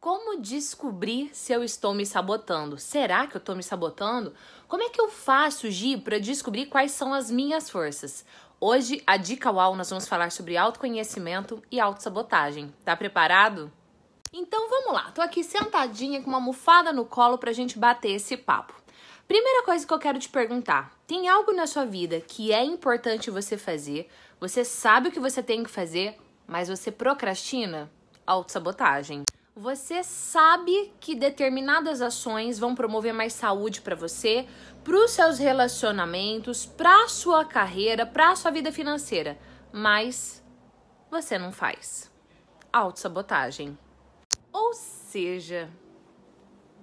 Como descobrir se eu estou me sabotando? Será que eu estou me sabotando? Como é que eu faço, Gi, para descobrir quais são as minhas forças? Hoje, a Dica UAU, nós vamos falar sobre autoconhecimento e autossabotagem. Tá preparado? Então vamos lá, tô aqui sentadinha com uma almofada no colo pra gente bater esse papo. Primeira coisa que eu quero te perguntar: tem algo na sua vida que é importante você fazer, você sabe o que você tem que fazer, mas você procrastina? Autossabotagem. Você sabe que determinadas ações vão promover mais saúde para você, para os seus relacionamentos, para a sua carreira, para a sua vida financeira, mas você não faz. Autossabotagem. Ou seja,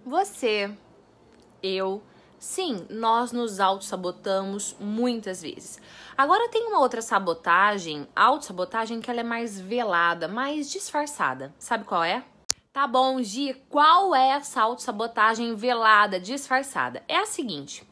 você, eu, Sim, nós nos auto-sabotamos muitas vezes. Agora tem uma outra sabotagem, auto-sabotagem, que ela é mais velada, mais disfarçada. Sabe qual é? Tá bom, Gi, qual é essa autossabotagem velada, disfarçada? É a seguinte: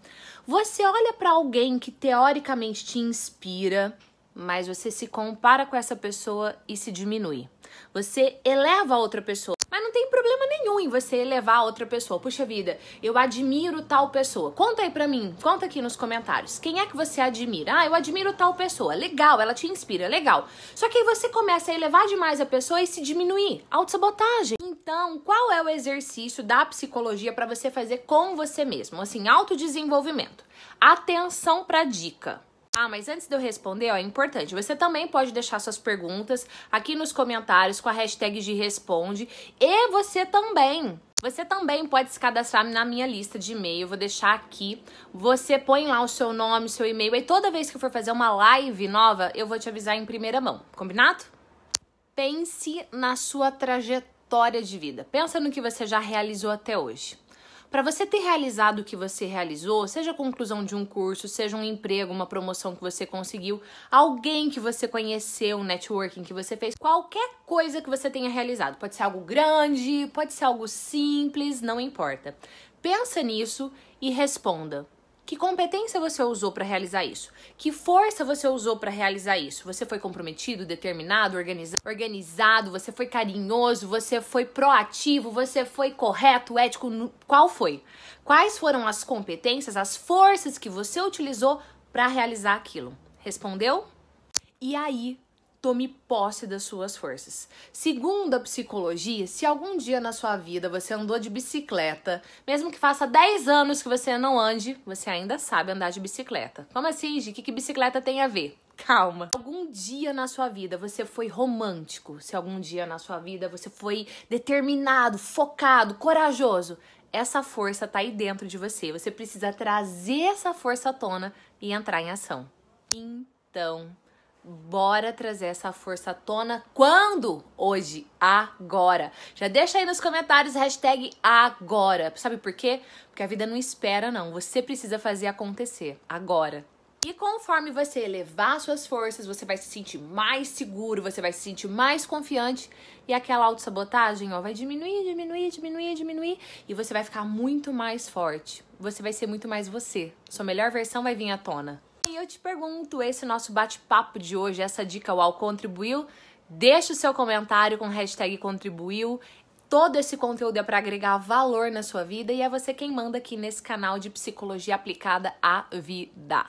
você olha para alguém que teoricamente te inspira, mas você se compara com essa pessoa e se diminui. Você eleva a outra pessoa. Mas não tem problema nenhum em você elevar a outra pessoa. Puxa vida, eu admiro tal pessoa. Conta aí pra mim, conta aqui nos comentários. Quem é que você admira? Ah, eu admiro tal pessoa. Legal, ela te inspira, legal. Só que aí você começa a elevar demais a pessoa e se diminuir. Autossabotagem. Então, qual é o exercício da psicologia para você fazer com você mesmo? Assim, autodesenvolvimento. Atenção para dica. Ah, mas antes de eu responder, ó, é importante. Você também pode deixar suas perguntas aqui nos comentários com a hashtag de responde. E você também você também pode se cadastrar na minha lista de e-mail, eu vou deixar aqui. Você põe lá o seu nome, seu e-mail, e toda vez que eu for fazer uma live nova, eu vou te avisar em primeira mão, combinado? Pense na sua trajetória História de vida. Pensa no que você já realizou até hoje. Para você ter realizado o que você realizou, seja a conclusão de um curso, seja um emprego, uma promoção que você conseguiu, alguém que você conheceu, um networking que você fez, qualquer coisa que você tenha realizado, pode ser algo grande, pode ser algo simples, não importa. Pensa nisso e responda. Que competência você usou para realizar isso? Que força você usou para realizar isso? Você foi comprometido, determinado, organizado, você foi carinhoso, você foi proativo, você foi correto, ético? Qual foi? Quais foram as competências, as forças que você utilizou para realizar aquilo? Respondeu? E aí Tome posse das suas forças. Segundo a psicologia, se algum dia na sua vida você andou de bicicleta, mesmo que faça 10 anos que você não ande, você ainda sabe andar de bicicleta. Como assim, Gi? O que, que bicicleta tem a ver? calma. Algum dia na sua vida você foi romântico, se algum dia na sua vida você foi determinado, focado, corajoso, essa força tá aí dentro de você. Você precisa trazer essa força à tona e entrar em ação. Então, Bora trazer essa força à tona quando? Hoje, agora. Já deixa aí nos comentários hashtag agora. Sabe por quê? Porque a vida não espera, não. Você precisa fazer acontecer agora. E conforme você elevar suas forças, você vai se sentir mais seguro, você vai se sentir mais confiante e aquela autossabotagem sabotagem vai diminuir, diminuir, diminuir, diminuir e você vai ficar muito mais forte. Você vai ser muito mais você. Sua melhor versão vai vir à tona. E eu te pergunto, esse nosso bate-papo de hoje, essa dica UAU contribuiu? Deixe o seu comentário com hashtag contribuiu. Todo esse conteúdo é para agregar valor na sua vida e é você quem manda aqui nesse canal de psicologia aplicada à vida.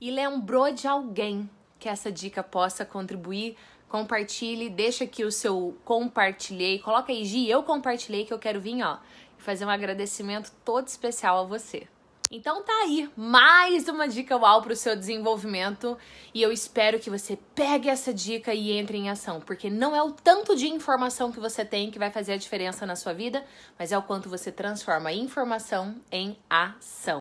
E lembrou de alguém que essa dica possa contribuir? Compartilhe, deixa aqui o seu compartilhei, coloca aí Gi, eu compartilhei que eu quero vir, ó, e fazer um agradecimento todo especial a você. Então tá aí mais uma dica uau para o seu desenvolvimento e eu espero que você pegue essa dica e entre em ação, porque não é o tanto de informação que você tem que vai fazer a diferença na sua vida, mas é o quanto você transforma a informação em ação.